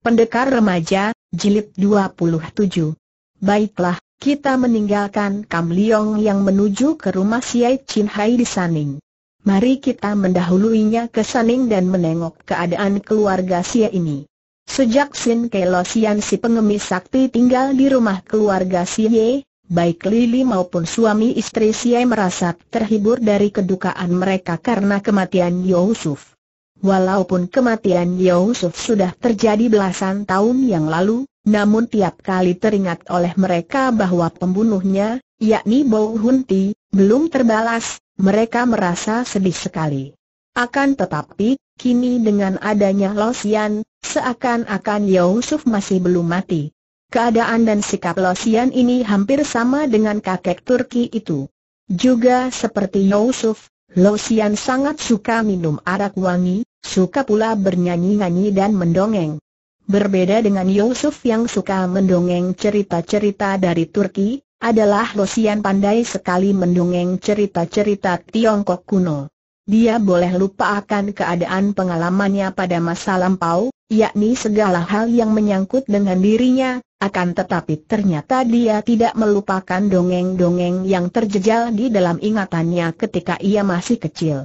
Pendekar Remaja, Jilid 27 Baiklah, kita meninggalkan Kam Liong yang menuju ke rumah Siai Chin Hai di Saning. Mari kita mendahuluinya ke Saning dan menengok keadaan keluarga Sia ini. Sejak Sin Kelo Sian si pengemis sakti tinggal di rumah keluarga Siye, baik Lili maupun suami istri Siai merasa terhibur dari kedukaan mereka karena kematian Yusuf. Walaupun kematian Yusuf sudah terjadi belasan tahun yang lalu, namun tiap kali teringat oleh mereka bahwa pembunuhnya, yakni Bo Hunti, belum terbalas, mereka merasa sedih sekali. Akan tetapi, kini dengan adanya Losian, seakan-akan Yusuf masih belum mati. Keadaan dan sikap Losian ini hampir sama dengan kakek Turki itu. Juga seperti Yusuf, Losian sangat suka minum arak wangi, Suka pula bernyanyi-nyanyi dan mendongeng. Berbeda dengan Yusuf yang suka mendongeng cerita-cerita dari Turki, adalah Losian pandai sekali mendongeng cerita-cerita Tiongkok kuno. Dia boleh lupa akan keadaan pengalamannya pada masa lampau, yakni segala hal yang menyangkut dengan dirinya, akan tetapi ternyata dia tidak melupakan dongeng-dongeng yang terjejal di dalam ingatannya ketika ia masih kecil.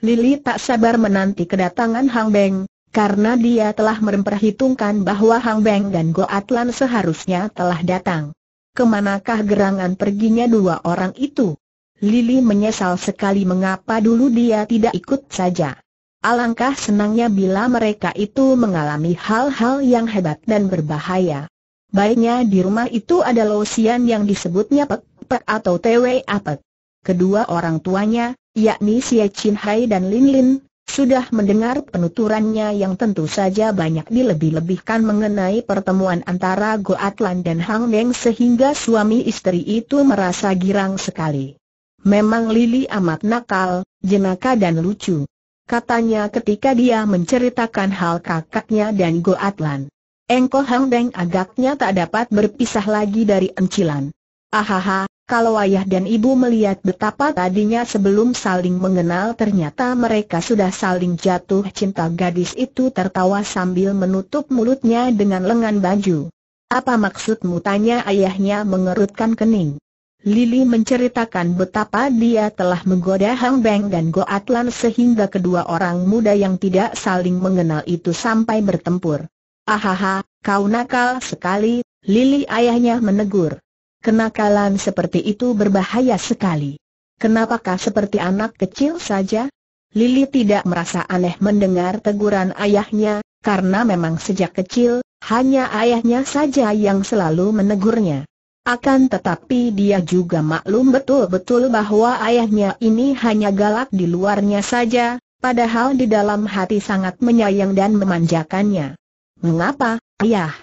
Lili tak sabar menanti kedatangan Hang Beng, karena dia telah memperhitungkan bahwa Hang Beng dan Go Atlan seharusnya telah datang. Kemanakah gerangan perginya dua orang itu? Lili menyesal sekali mengapa dulu dia tidak ikut saja. Alangkah senangnya bila mereka itu mengalami hal-hal yang hebat dan berbahaya. Baiknya di rumah itu ada losian yang disebutnya Pek Pek atau Tewe Apek. Kedua orang tuanya, yakni Xie Chin Hai dan Lin Lin, sudah mendengar penuturannya yang tentu saja banyak dilebih-lebihkan mengenai pertemuan antara Atlan dan Hang Meng sehingga suami istri itu merasa girang sekali. Memang Lili amat nakal, jenaka dan lucu. Katanya ketika dia menceritakan hal kakaknya dan Atlan. Engko Hang Deng agaknya tak dapat berpisah lagi dari encilan. Ahaha, kalau ayah dan ibu melihat betapa tadinya sebelum saling mengenal ternyata mereka sudah saling jatuh cinta gadis itu tertawa sambil menutup mulutnya dengan lengan baju. Apa maksudmu tanya ayahnya mengerutkan kening. Lili menceritakan betapa dia telah menggoda Hang Beng dan Go Atlan sehingga kedua orang muda yang tidak saling mengenal itu sampai bertempur. Ahaha, kau nakal sekali, Lili ayahnya menegur. Kenakalan seperti itu berbahaya sekali. Kenapakah seperti anak kecil saja? Lili tidak merasa aneh mendengar teguran ayahnya, karena memang sejak kecil, hanya ayahnya saja yang selalu menegurnya. Akan tetapi dia juga maklum betul-betul bahwa ayahnya ini hanya galak di luarnya saja, padahal di dalam hati sangat menyayang dan memanjakannya. Mengapa, ayah?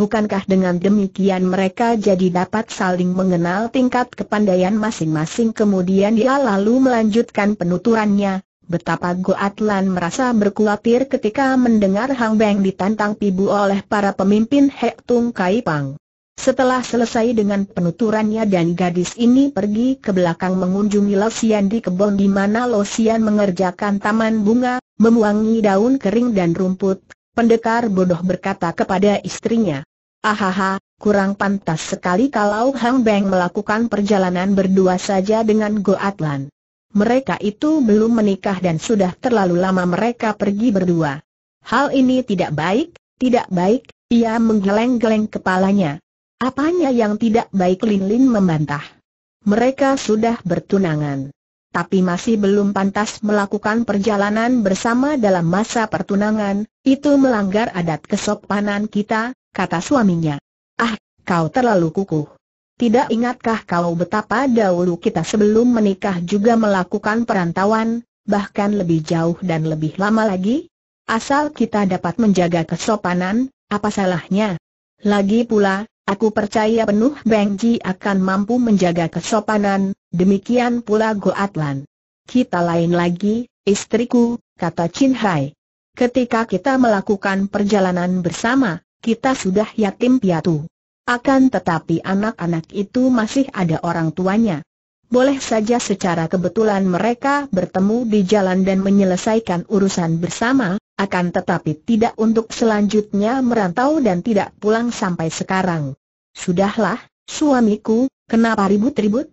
Bukankah dengan demikian mereka jadi dapat saling mengenal tingkat kepandaian masing-masing kemudian dia lalu melanjutkan penuturannya, betapa Goatlan merasa berkhawatir ketika mendengar Hang Beng ditantang pibu oleh para pemimpin Hek Tung Kai Pang. Setelah selesai dengan penuturannya dan gadis ini pergi ke belakang mengunjungi Losian di kebun di mana Losian mengerjakan taman bunga, memuangi daun kering dan rumput, pendekar bodoh berkata kepada istrinya, Ahaha, kurang pantas sekali kalau Hang Beng melakukan perjalanan berdua saja dengan Go Atlan. Mereka itu belum menikah dan sudah terlalu lama mereka pergi berdua. Hal ini tidak baik, tidak baik, ia menggeleng-geleng kepalanya. Apanya yang tidak baik Lin Lin membantah. Mereka sudah bertunangan tapi masih belum pantas melakukan perjalanan bersama dalam masa pertunangan, itu melanggar adat kesopanan kita, kata suaminya. Ah, kau terlalu kukuh. Tidak ingatkah kau betapa dahulu kita sebelum menikah juga melakukan perantauan, bahkan lebih jauh dan lebih lama lagi? Asal kita dapat menjaga kesopanan, apa salahnya? Lagi pula, aku percaya penuh Bengji akan mampu menjaga kesopanan, Demikian pula Goatlan. Kita lain lagi, istriku, kata Chin Hai. Ketika kita melakukan perjalanan bersama, kita sudah yatim piatu. Akan tetapi anak-anak itu masih ada orang tuanya. Boleh saja secara kebetulan mereka bertemu di jalan dan menyelesaikan urusan bersama, akan tetapi tidak untuk selanjutnya merantau dan tidak pulang sampai sekarang. Sudahlah, suamiku, kenapa ribut-ribut?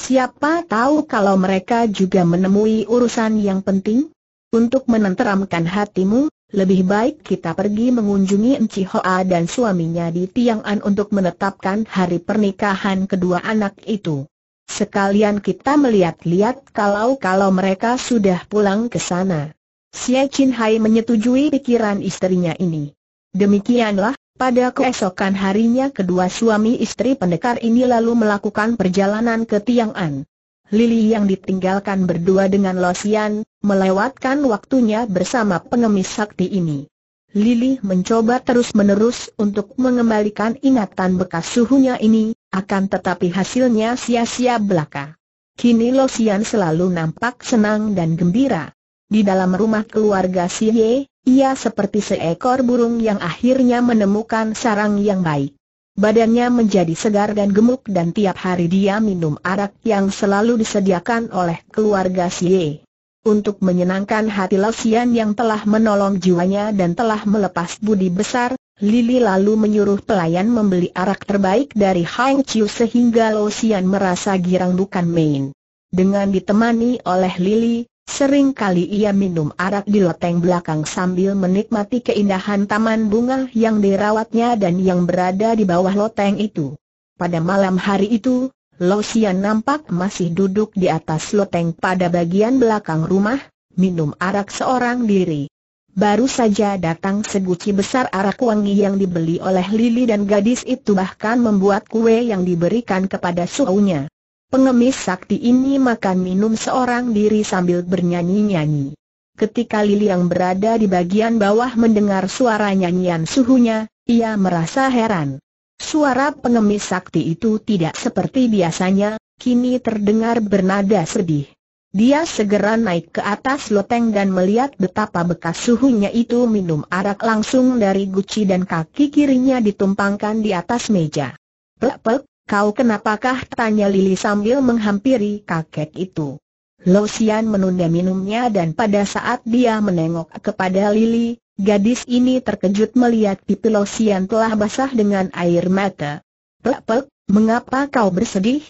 Siapa tahu kalau mereka juga menemui urusan yang penting? Untuk menenteramkan hatimu, lebih baik kita pergi mengunjungi Enci Hoa dan suaminya di Tiang'an untuk menetapkan hari pernikahan kedua anak itu. Sekalian kita melihat-lihat kalau-kalau mereka sudah pulang ke sana. Xie Qin Hai menyetujui pikiran istrinya ini. Demikianlah, pada keesokan harinya kedua suami istri pendekar ini lalu melakukan perjalanan ke Tiang'an. Lili yang ditinggalkan berdua dengan Losian, melewatkan waktunya bersama pengemis sakti ini. Lili mencoba terus-menerus untuk mengembalikan ingatan bekas suhunya ini, akan tetapi hasilnya sia-sia belaka. Kini Losian selalu nampak senang dan gembira. Di dalam rumah keluarga Si Ye, ia seperti seekor burung yang akhirnya menemukan sarang yang baik. Badannya menjadi segar dan gemuk dan tiap hari dia minum arak yang selalu disediakan oleh keluarga Sye. Untuk menyenangkan hati Losian yang telah menolong jiwanya dan telah melepas budi besar, Lili lalu menyuruh pelayan membeli arak terbaik dari Hang Chiu sehingga Losian merasa girang bukan main. Dengan ditemani oleh Lili, Sering kali ia minum arak di loteng belakang sambil menikmati keindahan taman bunga yang dirawatnya dan yang berada di bawah loteng itu. Pada malam hari itu, Losian nampak masih duduk di atas loteng pada bagian belakang rumah, minum arak seorang diri. Baru saja datang seguci besar arak wangi yang dibeli oleh Lili dan gadis itu bahkan membuat kue yang diberikan kepada suaunya. Pengemis sakti ini makan minum seorang diri sambil bernyanyi-nyanyi. Ketika Lili yang berada di bagian bawah mendengar suara nyanyian suhunya, ia merasa heran. Suara pengemis sakti itu tidak seperti biasanya, kini terdengar bernada sedih. Dia segera naik ke atas loteng dan melihat betapa bekas suhunya itu minum arak langsung dari guci dan kaki kirinya ditumpangkan di atas meja. Pelk pelk. Kau kenapakah? Tanya Lili sambil menghampiri kakek itu. Lo Xian menunda minumnya dan pada saat dia menengok kepada Lili, gadis ini terkejut melihat pipi Lo Xian telah basah dengan air mata. Pek pek, mengapa kau bersedih?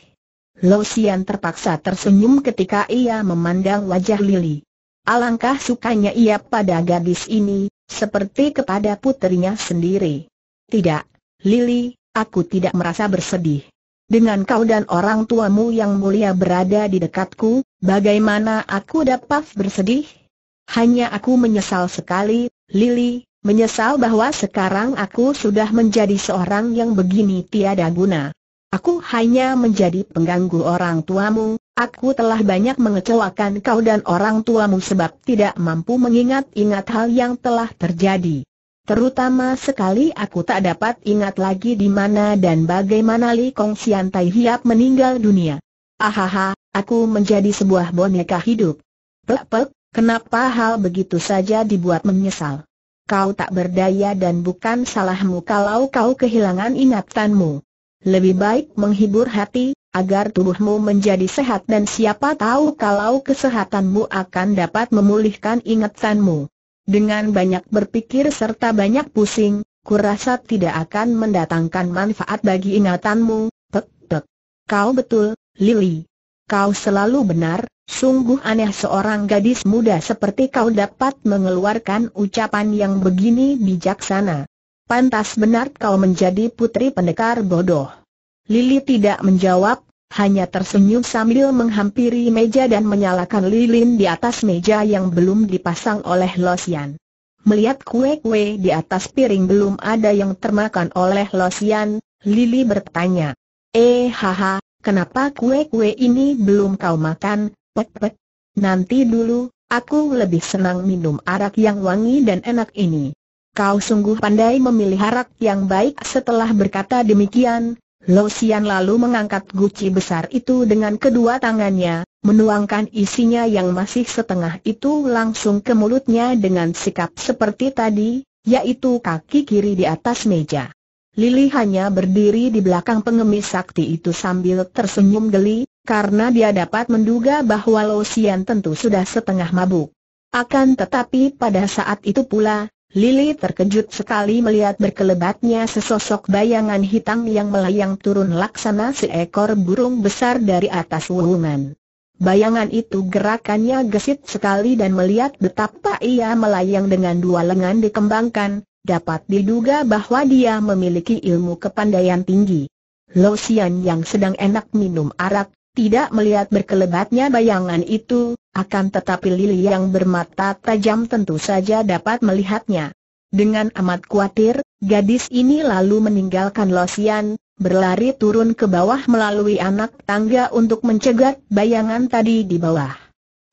Lo Xian terpaksa tersenyum ketika ia memandang wajah Lili. Alangkah sukanya ia pada gadis ini, seperti kepada putrinya sendiri. Tidak, Lili, aku tidak merasa bersedih. Dengan kau dan orang tuamu yang mulia berada di dekatku, bagaimana aku dapat bersedih? Hanya aku menyesal sekali, Lily, menyesal bahwa sekarang aku sudah menjadi seorang yang begini tiada guna. Aku hanya menjadi pengganggu orang tuamu, aku telah banyak mengecewakan kau dan orang tuamu sebab tidak mampu mengingat-ingat hal yang telah terjadi. Terutama sekali aku tak dapat ingat lagi di mana dan bagaimana Li Kong Sian Tai Hiap meninggal dunia. Ahaha, aku menjadi sebuah boneka hidup. Pek kenapa hal begitu saja dibuat menyesal? Kau tak berdaya dan bukan salahmu kalau kau kehilangan ingatanmu. Lebih baik menghibur hati, agar tubuhmu menjadi sehat dan siapa tahu kalau kesehatanmu akan dapat memulihkan ingatanmu. Dengan banyak berpikir serta banyak pusing, kurasa tidak akan mendatangkan manfaat bagi ingatanmu, tek tek. Kau betul, Lily. Kau selalu benar, sungguh aneh seorang gadis muda seperti kau dapat mengeluarkan ucapan yang begini bijaksana. Pantas benar kau menjadi putri pendekar bodoh. Lily tidak menjawab, hanya tersenyum sambil menghampiri meja dan menyalakan lilin di atas meja yang belum dipasang oleh Losian. Melihat kue-kue di atas piring belum ada yang termakan oleh Losian, Lili bertanya, Eh haha, kenapa kue-kue ini belum kau makan, pek Nanti dulu, aku lebih senang minum arak yang wangi dan enak ini. Kau sungguh pandai memilih arak yang baik setelah berkata demikian, Lo Xian lalu mengangkat guci besar itu dengan kedua tangannya, menuangkan isinya yang masih setengah itu langsung ke mulutnya dengan sikap seperti tadi, yaitu kaki kiri di atas meja. Lili hanya berdiri di belakang pengemis sakti itu sambil tersenyum geli, karena dia dapat menduga bahwa Lo Xian tentu sudah setengah mabuk. Akan tetapi pada saat itu pula, Lili terkejut sekali melihat berkelebatnya sesosok bayangan hitam yang melayang turun laksana seekor burung besar dari atas wulungan. Bayangan itu gerakannya gesit sekali dan melihat betapa ia melayang dengan dua lengan dikembangkan, dapat diduga bahwa dia memiliki ilmu kepandaian tinggi. Lo Xian yang sedang enak minum arak, tidak melihat berkelebatnya bayangan itu, akan tetapi lili yang bermata tajam tentu saja dapat melihatnya. Dengan amat khawatir, gadis ini lalu meninggalkan Losian, berlari turun ke bawah melalui anak tangga untuk mencegat bayangan tadi di bawah.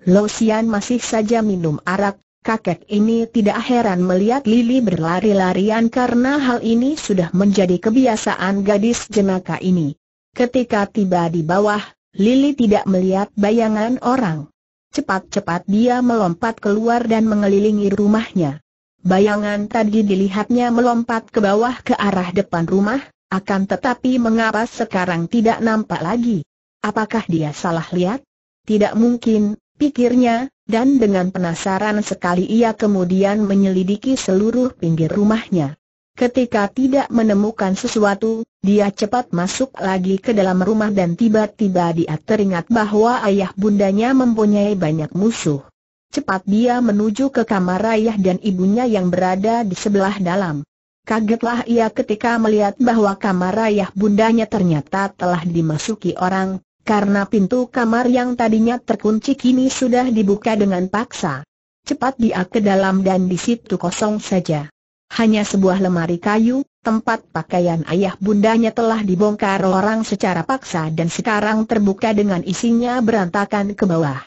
Losian masih saja minum arak, kakek ini tidak heran melihat Lili berlari-larian karena hal ini sudah menjadi kebiasaan gadis jenaka ini. Ketika tiba di bawah, Lili tidak melihat bayangan orang. Cepat-cepat dia melompat keluar dan mengelilingi rumahnya. Bayangan tadi dilihatnya melompat ke bawah ke arah depan rumah, akan tetapi mengapa sekarang tidak nampak lagi? Apakah dia salah lihat? Tidak mungkin, pikirnya, dan dengan penasaran sekali ia kemudian menyelidiki seluruh pinggir rumahnya. Ketika tidak menemukan sesuatu, dia cepat masuk lagi ke dalam rumah dan tiba-tiba dia teringat bahwa ayah bundanya mempunyai banyak musuh. Cepat dia menuju ke kamar ayah dan ibunya yang berada di sebelah dalam. Kagetlah ia ketika melihat bahwa kamar ayah bundanya ternyata telah dimasuki orang, karena pintu kamar yang tadinya terkunci kini sudah dibuka dengan paksa. Cepat dia ke dalam dan di situ kosong saja. Hanya sebuah lemari kayu, tempat pakaian ayah bundanya telah dibongkar orang secara paksa dan sekarang terbuka dengan isinya berantakan ke bawah.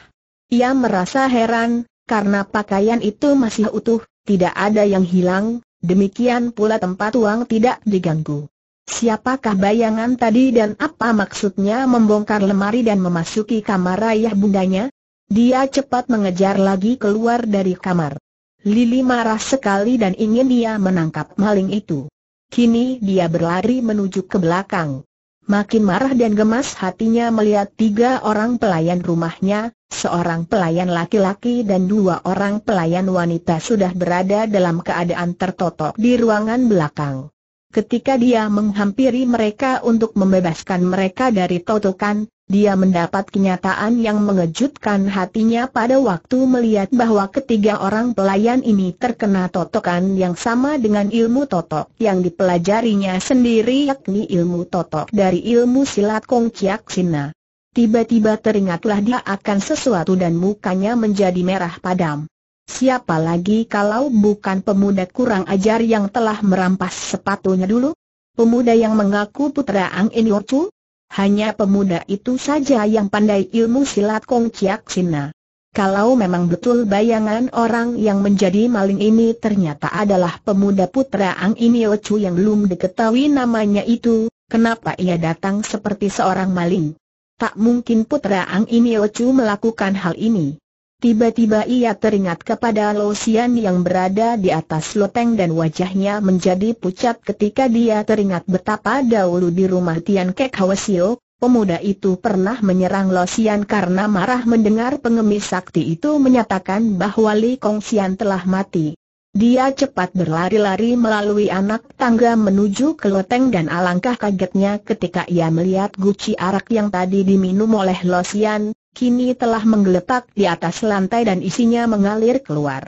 Ia merasa heran, karena pakaian itu masih utuh, tidak ada yang hilang, demikian pula tempat uang tidak diganggu. Siapakah bayangan tadi dan apa maksudnya membongkar lemari dan memasuki kamar ayah bundanya? Dia cepat mengejar lagi keluar dari kamar. Lili marah sekali dan ingin dia menangkap maling itu. Kini dia berlari menuju ke belakang. Makin marah dan gemas hatinya melihat tiga orang pelayan rumahnya, seorang pelayan laki-laki dan dua orang pelayan wanita sudah berada dalam keadaan tertotok di ruangan belakang. Ketika dia menghampiri mereka untuk membebaskan mereka dari totokan, dia mendapat kenyataan yang mengejutkan hatinya pada waktu melihat bahwa ketiga orang pelayan ini terkena totokan yang sama dengan ilmu totok yang dipelajarinya sendiri yakni ilmu totok dari ilmu silat Kong Chiak Sina. Tiba-tiba teringatlah dia akan sesuatu dan mukanya menjadi merah padam. Siapa lagi kalau bukan pemuda kurang ajar yang telah merampas sepatunya dulu? Pemuda yang mengaku putra Ang Inyorcu? Hanya pemuda itu saja yang pandai ilmu silat Kong Chiak Sina. Kalau memang betul bayangan orang yang menjadi maling ini ternyata adalah pemuda putra Ang Inio Chu yang belum diketahui namanya itu, kenapa ia datang seperti seorang maling? Tak mungkin putra Ang Inio Chu melakukan hal ini. Tiba-tiba ia teringat kepada Losian yang berada di atas loteng dan wajahnya menjadi pucat ketika dia teringat betapa dahulu di rumah Tian Kek Hwasio, pemuda itu pernah menyerang Losian karena marah mendengar pengemis sakti itu menyatakan bahwa Li Kong Xian telah mati. Dia cepat berlari-lari melalui anak tangga menuju ke loteng dan alangkah kagetnya ketika ia melihat guci arak yang tadi diminum oleh Losian, kini telah menggeletak di atas lantai dan isinya mengalir keluar.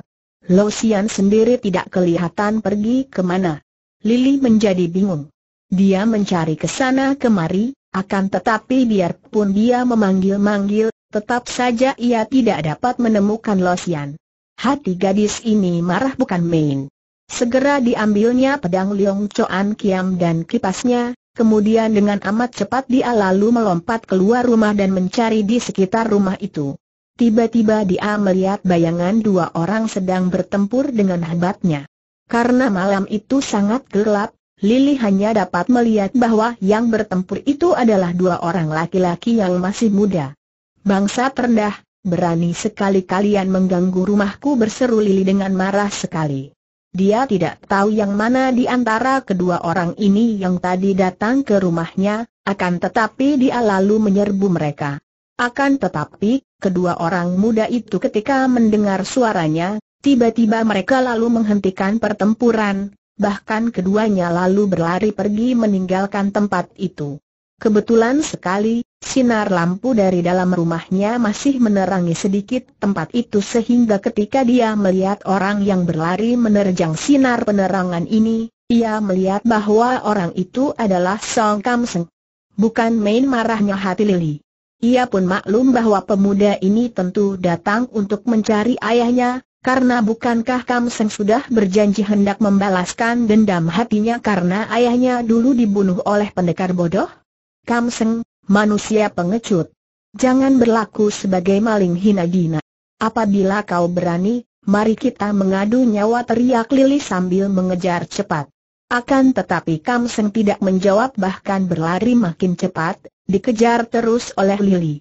Lo Xian sendiri tidak kelihatan pergi kemana. Lili menjadi bingung. Dia mencari ke sana kemari, akan tetapi biarpun dia memanggil-manggil, tetap saja ia tidak dapat menemukan Lo Xian. Hati gadis ini marah bukan main. Segera diambilnya pedang Liong Choan Kiam dan kipasnya, Kemudian dengan amat cepat dia lalu melompat keluar rumah dan mencari di sekitar rumah itu. Tiba-tiba dia melihat bayangan dua orang sedang bertempur dengan hebatnya. Karena malam itu sangat gelap, Lili hanya dapat melihat bahwa yang bertempur itu adalah dua orang laki-laki yang masih muda. Bangsa terendah, berani sekali kalian mengganggu rumahku berseru Lili dengan marah sekali. Dia tidak tahu yang mana di antara kedua orang ini yang tadi datang ke rumahnya, akan tetapi dia lalu menyerbu mereka. Akan tetapi, kedua orang muda itu ketika mendengar suaranya, tiba-tiba mereka lalu menghentikan pertempuran, bahkan keduanya lalu berlari pergi meninggalkan tempat itu. Kebetulan sekali, Sinar lampu dari dalam rumahnya masih menerangi sedikit tempat itu sehingga ketika dia melihat orang yang berlari menerjang sinar penerangan ini, ia melihat bahwa orang itu adalah Song Kam Seng. Bukan main marahnya hati Lili. Ia pun maklum bahwa pemuda ini tentu datang untuk mencari ayahnya, karena bukankah Kam Seng sudah berjanji hendak membalaskan dendam hatinya karena ayahnya dulu dibunuh oleh pendekar bodoh? Kam Seng, Manusia pengecut. Jangan berlaku sebagai maling hina dina. Apabila kau berani, mari kita mengadu nyawa teriak Lili sambil mengejar cepat. Akan tetapi Kam Seng tidak menjawab bahkan berlari makin cepat, dikejar terus oleh Lili.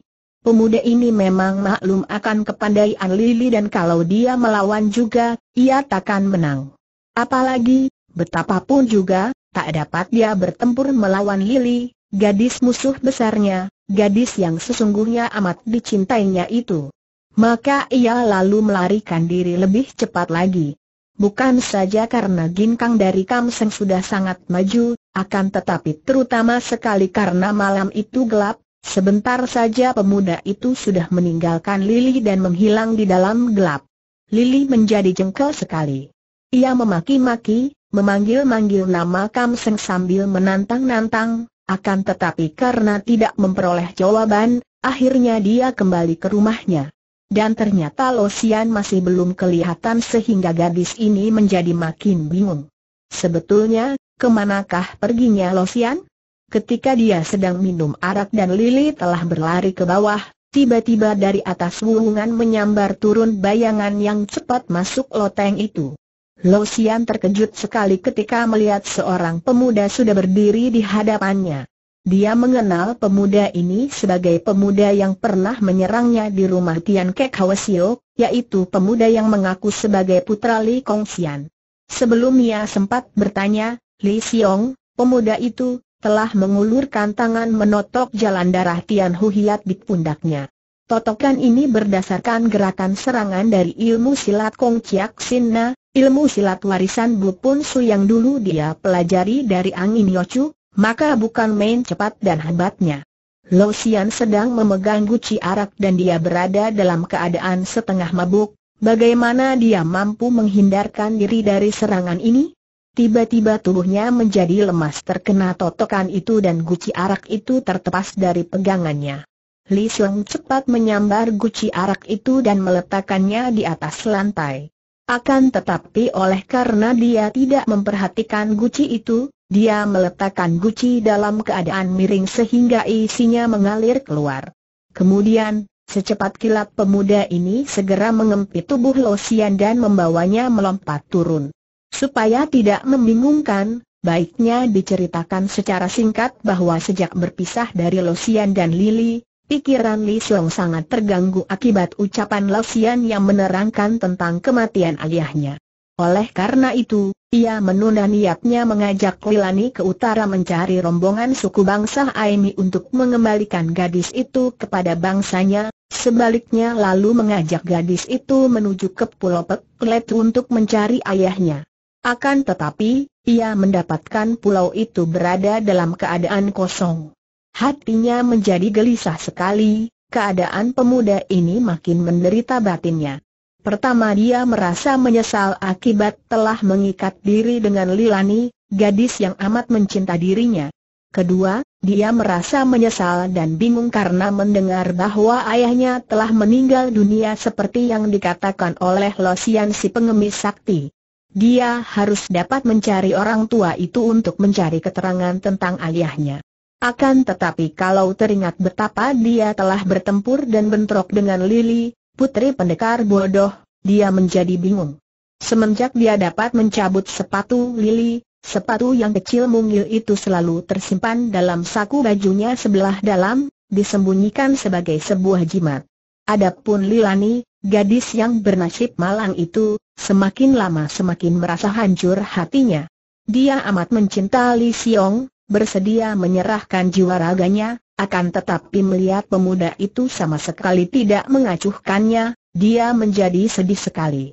Pemuda ini memang maklum akan kepandaian Lili dan kalau dia melawan juga, ia takkan menang. Apalagi, betapapun juga, tak dapat dia bertempur melawan Lili, Gadis musuh besarnya, gadis yang sesungguhnya amat dicintainya itu. Maka ia lalu melarikan diri lebih cepat lagi. Bukan saja karena ginkang dari Kamseng sudah sangat maju, akan tetapi terutama sekali karena malam itu gelap, sebentar saja pemuda itu sudah meninggalkan Lili dan menghilang di dalam gelap. Lili menjadi jengkel sekali. Ia memaki-maki, memanggil-manggil nama Kamseng sambil menantang-nantang, akan tetapi karena tidak memperoleh jawaban, akhirnya dia kembali ke rumahnya. Dan ternyata Losian masih belum kelihatan sehingga gadis ini menjadi makin bingung. Sebetulnya, kemanakah perginya Losian? Ketika dia sedang minum arak dan Lili telah berlari ke bawah, tiba-tiba dari atas wuhungan menyambar turun bayangan yang cepat masuk loteng itu. Lo Sian terkejut sekali ketika melihat seorang pemuda sudah berdiri di hadapannya. Dia mengenal pemuda ini sebagai pemuda yang pernah menyerangnya di rumah Tian Kek Hwasio, yaitu pemuda yang mengaku sebagai putra Li Kong Xian. Sebelum ia sempat bertanya, Li Xiong, pemuda itu, telah mengulurkan tangan menotok jalan darah Tian Huhiat di pundaknya. Totokan ini berdasarkan gerakan serangan dari ilmu silat Kong Chiak Na. Ilmu silat warisan Bu Pun Su yang dulu dia pelajari dari angin yocu, maka bukan main cepat dan hebatnya. Lo Xian sedang memegang guci arak dan dia berada dalam keadaan setengah mabuk, bagaimana dia mampu menghindarkan diri dari serangan ini? Tiba-tiba tubuhnya menjadi lemas terkena totokan itu dan guci arak itu tertepas dari pegangannya. Li Xiong cepat menyambar guci arak itu dan meletakkannya di atas lantai. Akan tetapi oleh karena dia tidak memperhatikan guci itu, dia meletakkan guci dalam keadaan miring sehingga isinya mengalir keluar. Kemudian, secepat kilat pemuda ini segera mengempit tubuh Losian dan membawanya melompat turun. Supaya tidak membingungkan, baiknya diceritakan secara singkat bahwa sejak berpisah dari Losian dan Lily. Pikiran Li Xiong sangat terganggu akibat ucapan Xian yang menerangkan tentang kematian ayahnya. Oleh karena itu, ia menunda niatnya mengajak Lilani ke utara mencari rombongan suku bangsa Aimi untuk mengembalikan gadis itu kepada bangsanya, sebaliknya lalu mengajak gadis itu menuju ke Pulau Peklet untuk mencari ayahnya. Akan tetapi, ia mendapatkan pulau itu berada dalam keadaan kosong. Hatinya menjadi gelisah sekali, keadaan pemuda ini makin menderita batinnya. Pertama dia merasa menyesal akibat telah mengikat diri dengan Lilani, gadis yang amat mencinta dirinya. Kedua, dia merasa menyesal dan bingung karena mendengar bahwa ayahnya telah meninggal dunia seperti yang dikatakan oleh Losian si pengemis sakti. Dia harus dapat mencari orang tua itu untuk mencari keterangan tentang ayahnya. Akan tetapi kalau teringat betapa dia telah bertempur dan bentrok dengan Lily, putri pendekar bodoh, dia menjadi bingung. Semenjak dia dapat mencabut sepatu Lily, sepatu yang kecil mungil itu selalu tersimpan dalam saku bajunya sebelah dalam, disembunyikan sebagai sebuah jimat. Adapun Lilani, gadis yang bernasib malang itu, semakin lama semakin merasa hancur hatinya. Dia amat mencinta Li Xiong, bersedia menyerahkan jiwa raganya, akan tetapi melihat pemuda itu sama sekali tidak mengacuhkannya, dia menjadi sedih sekali.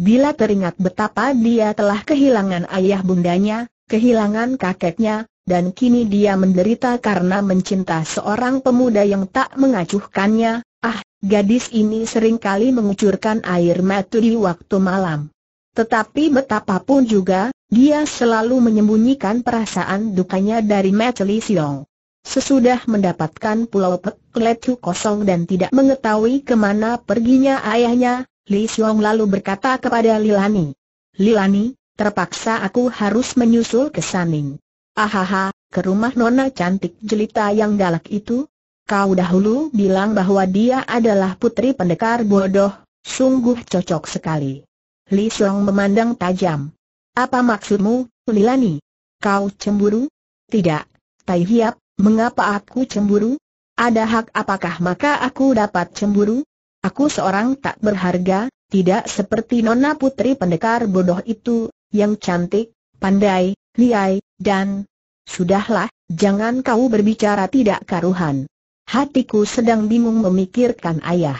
Bila teringat betapa dia telah kehilangan ayah bundanya, kehilangan kakeknya, dan kini dia menderita karena mencinta seorang pemuda yang tak mengacuhkannya, ah, gadis ini seringkali mengucurkan air mata di waktu malam. Tetapi betapapun juga, dia selalu menyembunyikan perasaan dukanya dari Matli Siong. Sesudah mendapatkan pulau Pek kosong dan tidak mengetahui kemana perginya ayahnya, Li Siong lalu berkata kepada Lilani. Lilani, terpaksa aku harus menyusul ke Saning. Ahaha, ke rumah nona cantik jelita yang galak itu? Kau dahulu bilang bahwa dia adalah putri pendekar bodoh, sungguh cocok sekali. Li Siong memandang tajam. Apa maksudmu, Lilani? Kau cemburu? Tidak, Tai Hiap, mengapa aku cemburu? Ada hak apakah maka aku dapat cemburu? Aku seorang tak berharga, tidak seperti Nona Putri pendekar bodoh itu, yang cantik, pandai, liai, dan... Sudahlah, jangan kau berbicara tidak karuhan. Hatiku sedang bingung memikirkan ayah.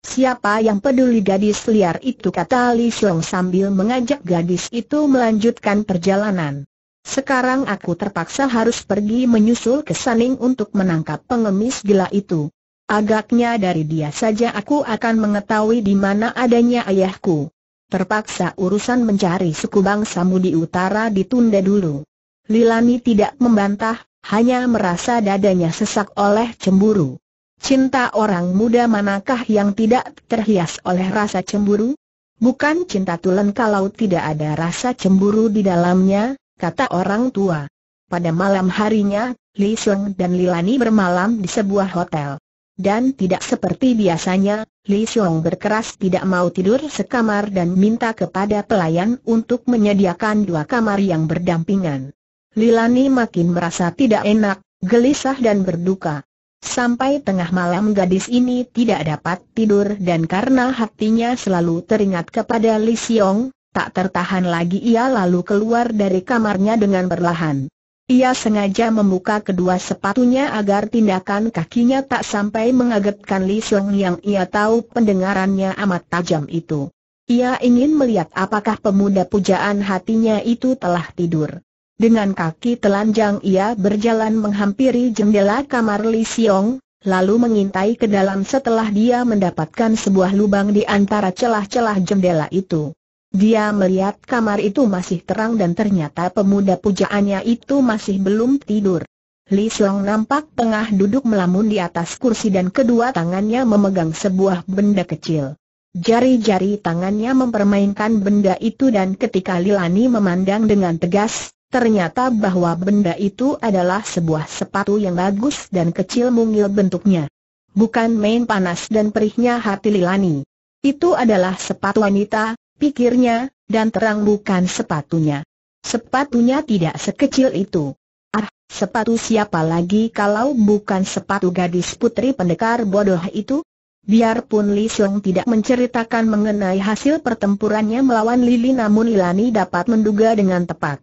Siapa yang peduli gadis liar itu kata Li Xiong sambil mengajak gadis itu melanjutkan perjalanan. Sekarang aku terpaksa harus pergi menyusul ke Saning untuk menangkap pengemis gila itu. Agaknya dari dia saja aku akan mengetahui di mana adanya ayahku. Terpaksa urusan mencari suku bangsamu di utara ditunda dulu. Lilani tidak membantah, hanya merasa dadanya sesak oleh cemburu. Cinta orang muda manakah yang tidak terhias oleh rasa cemburu? Bukan cinta tulen kalau tidak ada rasa cemburu di dalamnya, kata orang tua. Pada malam harinya, Li Xiong dan Lilani bermalam di sebuah hotel. Dan tidak seperti biasanya, Li Xiong berkeras tidak mau tidur sekamar dan minta kepada pelayan untuk menyediakan dua kamar yang berdampingan. Lilani makin merasa tidak enak, gelisah dan berduka. Sampai tengah malam gadis ini tidak dapat tidur dan karena hatinya selalu teringat kepada Li Xiong, tak tertahan lagi ia lalu keluar dari kamarnya dengan perlahan. Ia sengaja membuka kedua sepatunya agar tindakan kakinya tak sampai mengagetkan Li Xiong yang ia tahu pendengarannya amat tajam itu. Ia ingin melihat apakah pemuda pujaan hatinya itu telah tidur. Dengan kaki telanjang ia berjalan menghampiri jendela kamar Li Xiong, lalu mengintai ke dalam setelah dia mendapatkan sebuah lubang di antara celah-celah jendela itu. Dia melihat kamar itu masih terang dan ternyata pemuda pujaannya itu masih belum tidur. Li Xiong nampak tengah duduk melamun di atas kursi dan kedua tangannya memegang sebuah benda kecil. Jari-jari tangannya mempermainkan benda itu dan ketika Lilani memandang dengan tegas, Ternyata bahwa benda itu adalah sebuah sepatu yang bagus dan kecil mungil bentuknya. Bukan main panas dan perihnya hati Lilani. Itu adalah sepatu wanita, pikirnya, dan terang bukan sepatunya. Sepatunya tidak sekecil itu. Ah, sepatu siapa lagi kalau bukan sepatu gadis putri pendekar bodoh itu? Biarpun Li Xiong tidak menceritakan mengenai hasil pertempurannya melawan Lili namun Lilani dapat menduga dengan tepat.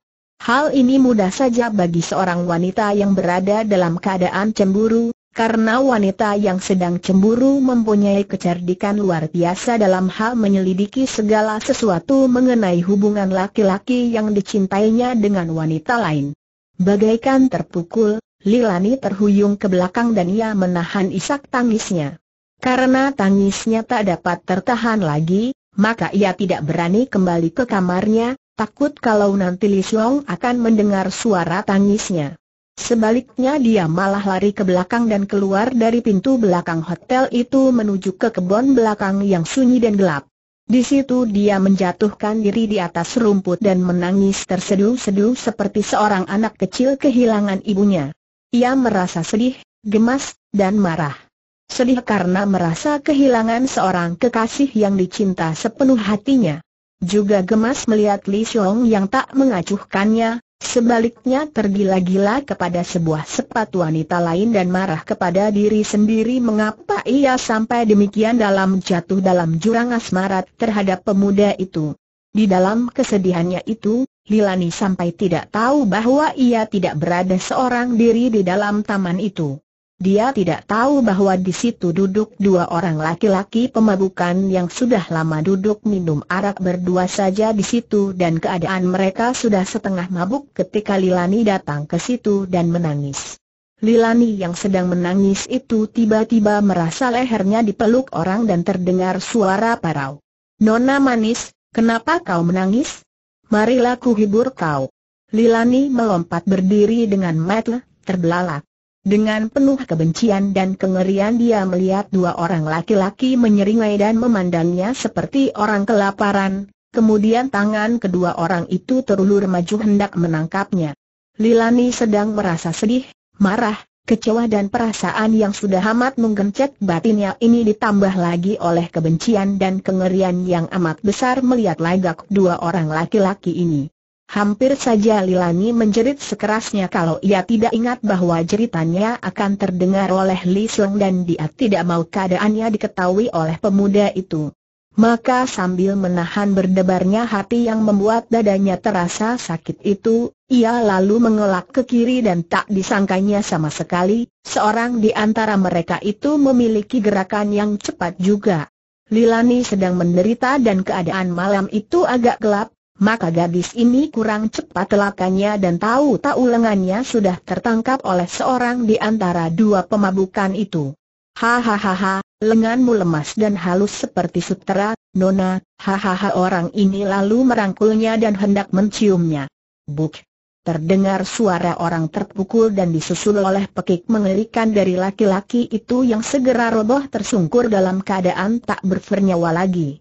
Hal ini mudah saja bagi seorang wanita yang berada dalam keadaan cemburu, karena wanita yang sedang cemburu mempunyai kecerdikan luar biasa dalam hal menyelidiki segala sesuatu mengenai hubungan laki-laki yang dicintainya dengan wanita lain. Bagaikan terpukul, Lilani terhuyung ke belakang dan ia menahan isak tangisnya. Karena tangisnya tak dapat tertahan lagi, maka ia tidak berani kembali ke kamarnya, Takut kalau nanti Li Xiong akan mendengar suara tangisnya. Sebaliknya dia malah lari ke belakang dan keluar dari pintu belakang hotel itu menuju ke kebun belakang yang sunyi dan gelap. Di situ dia menjatuhkan diri di atas rumput dan menangis terseduh-seduh seperti seorang anak kecil kehilangan ibunya. Ia merasa sedih, gemas, dan marah. Sedih karena merasa kehilangan seorang kekasih yang dicinta sepenuh hatinya juga gemas melihat Li Xiong yang tak mengacuhkannya, sebaliknya tergila-gila kepada sebuah sepatu wanita lain dan marah kepada diri sendiri mengapa ia sampai demikian dalam jatuh dalam jurang asmara terhadap pemuda itu. Di dalam kesedihannya itu, Lilani sampai tidak tahu bahwa ia tidak berada seorang diri di dalam taman itu. Dia tidak tahu bahwa di situ duduk dua orang laki-laki pemabukan yang sudah lama duduk minum arak berdua saja di situ dan keadaan mereka sudah setengah mabuk ketika Lilani datang ke situ dan menangis. Lilani yang sedang menangis itu tiba-tiba merasa lehernya dipeluk orang dan terdengar suara parau. Nona manis, kenapa kau menangis? Marilah ku hibur kau. Lilani melompat berdiri dengan mata terbelalak. Dengan penuh kebencian dan kengerian dia melihat dua orang laki-laki menyeringai dan memandangnya seperti orang kelaparan, kemudian tangan kedua orang itu terulur maju hendak menangkapnya. Lilani sedang merasa sedih, marah, kecewa dan perasaan yang sudah amat menggencet batinnya ini ditambah lagi oleh kebencian dan kengerian yang amat besar melihat lagak dua orang laki-laki ini. Hampir saja Lilani menjerit sekerasnya kalau ia tidak ingat bahwa jeritannya akan terdengar oleh Li Sung dan dia tidak mau keadaannya diketahui oleh pemuda itu. Maka sambil menahan berdebarnya hati yang membuat dadanya terasa sakit itu, ia lalu mengelak ke kiri dan tak disangkanya sama sekali, seorang di antara mereka itu memiliki gerakan yang cepat juga. Lilani sedang menderita dan keadaan malam itu agak gelap, maka gadis ini kurang cepat telakannya dan tahu-tahu lengannya sudah tertangkap oleh seorang di antara dua pemabukan itu. Hahaha, lenganmu lemas dan halus seperti sutera, Nona, hahaha orang ini lalu merangkulnya dan hendak menciumnya. Buk! Terdengar suara orang terpukul dan disusul oleh pekik mengerikan dari laki-laki itu yang segera roboh tersungkur dalam keadaan tak bernyawa lagi.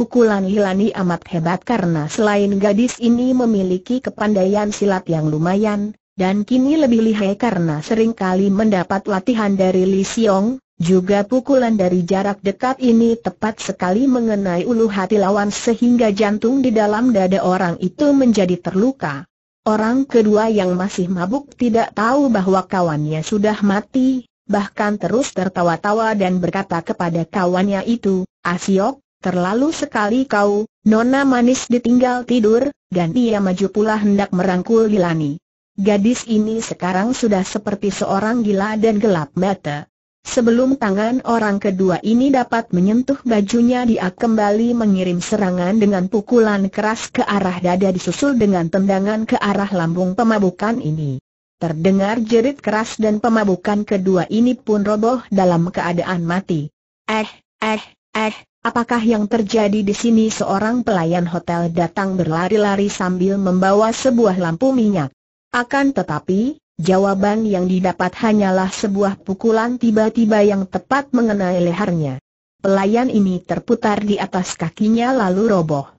Pukulan Hilani amat hebat karena selain gadis ini memiliki kepandaian silat yang lumayan, dan kini lebih lihai karena sering kali mendapat latihan dari Li Xiong, juga pukulan dari jarak dekat ini tepat sekali mengenai ulu hati lawan sehingga jantung di dalam dada orang itu menjadi terluka. Orang kedua yang masih mabuk tidak tahu bahwa kawannya sudah mati, bahkan terus tertawa-tawa dan berkata kepada kawannya itu, Asiok, Terlalu sekali kau, Nona Manis ditinggal tidur, dan ia maju pula hendak merangkul Gilani. Gadis ini sekarang sudah seperti seorang gila dan gelap mata. Sebelum tangan orang kedua ini dapat menyentuh bajunya dia kembali mengirim serangan dengan pukulan keras ke arah dada disusul dengan tendangan ke arah lambung pemabukan ini. Terdengar jerit keras dan pemabukan kedua ini pun roboh dalam keadaan mati. Eh, eh, eh, Apakah yang terjadi di sini seorang pelayan hotel datang berlari-lari sambil membawa sebuah lampu minyak? Akan tetapi, jawaban yang didapat hanyalah sebuah pukulan tiba-tiba yang tepat mengenai lehernya. Pelayan ini terputar di atas kakinya lalu roboh.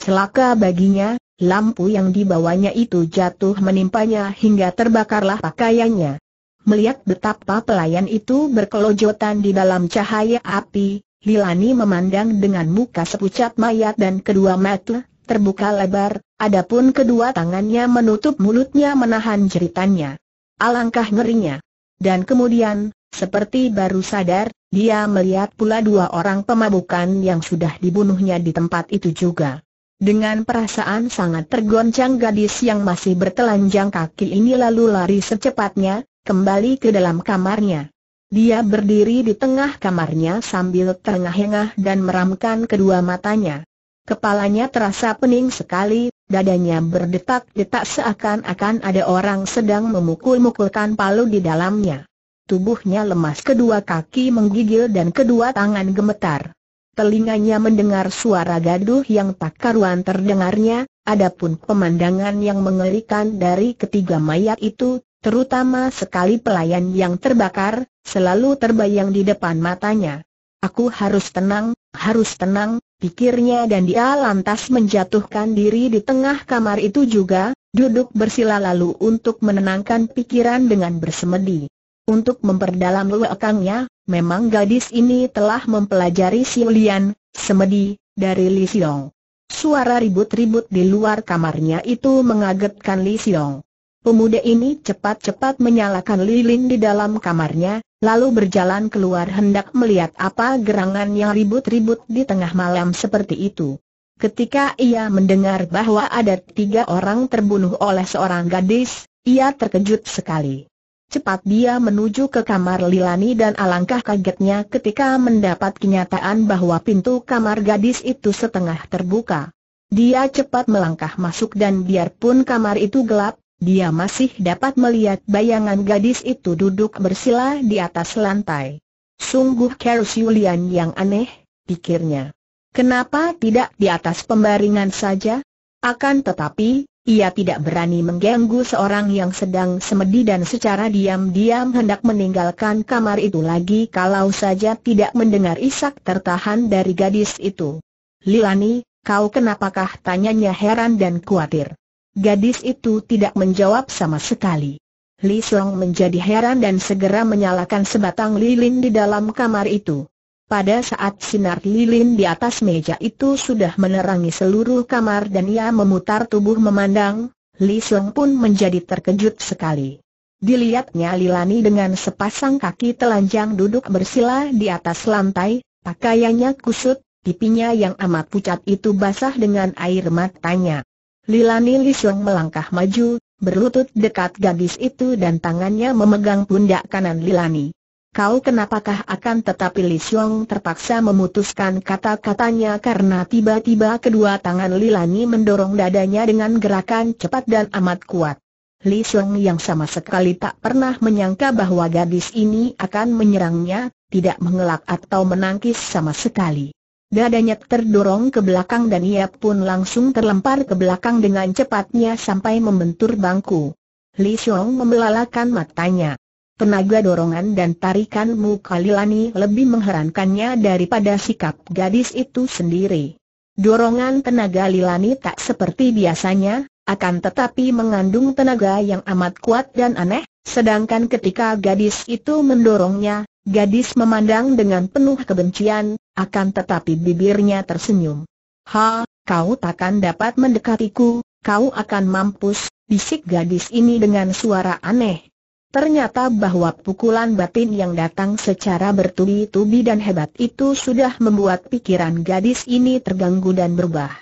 Celaka baginya, lampu yang dibawanya itu jatuh menimpanya hingga terbakarlah pakaiannya. Melihat betapa pelayan itu berkelojotan di dalam cahaya api, Lilani memandang dengan muka sepucat mayat dan kedua mata terbuka lebar, adapun kedua tangannya menutup mulutnya menahan jeritannya. Alangkah ngerinya. Dan kemudian, seperti baru sadar, dia melihat pula dua orang pemabukan yang sudah dibunuhnya di tempat itu juga. Dengan perasaan sangat tergoncang gadis yang masih bertelanjang kaki ini lalu lari secepatnya, kembali ke dalam kamarnya. Dia berdiri di tengah kamarnya sambil terengah-engah dan meramkan kedua matanya. Kepalanya terasa pening sekali, dadanya berdetak-detak seakan-akan ada orang sedang memukul-mukulkan palu di dalamnya. Tubuhnya lemas kedua kaki menggigil dan kedua tangan gemetar. Telinganya mendengar suara gaduh yang tak karuan terdengarnya, adapun pemandangan yang mengerikan dari ketiga mayat itu, terutama sekali pelayan yang terbakar, selalu terbayang di depan matanya. Aku harus tenang, harus tenang, pikirnya dan dia lantas menjatuhkan diri di tengah kamar itu juga, duduk bersila lalu untuk menenangkan pikiran dengan bersemedi. Untuk memperdalam luakangnya, memang gadis ini telah mempelajari siulian, semedi, dari Li Xiong. Suara ribut-ribut di luar kamarnya itu mengagetkan Li Xiong. Pemuda ini cepat-cepat menyalakan lilin di dalam kamarnya, lalu berjalan keluar hendak melihat apa gerangan yang ribut-ribut di tengah malam seperti itu. Ketika ia mendengar bahwa ada tiga orang terbunuh oleh seorang gadis, ia terkejut sekali. Cepat dia menuju ke kamar Lilani dan alangkah kagetnya ketika mendapat kenyataan bahwa pintu kamar gadis itu setengah terbuka. Dia cepat melangkah masuk dan biarpun kamar itu gelap, dia masih dapat melihat bayangan gadis itu duduk bersila di atas lantai. Sungguh Carus Yulian yang aneh, pikirnya. Kenapa tidak di atas pembaringan saja? Akan tetapi, ia tidak berani mengganggu seorang yang sedang semedi dan secara diam-diam hendak meninggalkan kamar itu lagi kalau saja tidak mendengar isak tertahan dari gadis itu. Lilani, kau kenapakah tanyanya heran dan khawatir. Gadis itu tidak menjawab sama sekali. Li Song menjadi heran dan segera menyalakan sebatang lilin di dalam kamar itu. Pada saat sinar lilin di atas meja itu sudah menerangi seluruh kamar dan ia memutar tubuh memandang, Li Song pun menjadi terkejut sekali. Dilihatnya Lilani dengan sepasang kaki telanjang duduk bersila di atas lantai, pakaiannya kusut, pipinya yang amat pucat itu basah dengan air matanya. Lilani Lisung melangkah maju, berlutut dekat gadis itu dan tangannya memegang pundak kanan Lilani. Kau kenapakah akan tetapi Li terpaksa memutuskan kata-katanya karena tiba-tiba kedua tangan Lilani mendorong dadanya dengan gerakan cepat dan amat kuat. Li Xiong yang sama sekali tak pernah menyangka bahwa gadis ini akan menyerangnya, tidak mengelak atau menangkis sama sekali. Dadanya terdorong ke belakang dan ia pun langsung terlempar ke belakang dengan cepatnya sampai membentur bangku. Li Xiong membelalakan matanya. Tenaga dorongan dan tarikan muka Lilani lebih mengherankannya daripada sikap gadis itu sendiri. Dorongan tenaga Lilani tak seperti biasanya, akan tetapi mengandung tenaga yang amat kuat dan aneh, sedangkan ketika gadis itu mendorongnya, Gadis memandang dengan penuh kebencian, akan tetapi bibirnya tersenyum. Ha, kau takkan dapat mendekatiku, kau akan mampus, bisik gadis ini dengan suara aneh. Ternyata bahwa pukulan batin yang datang secara bertubi-tubi dan hebat itu sudah membuat pikiran gadis ini terganggu dan berubah.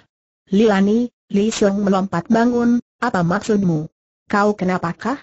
Lilani, Li Xiong melompat bangun, apa maksudmu? Kau kenapakah?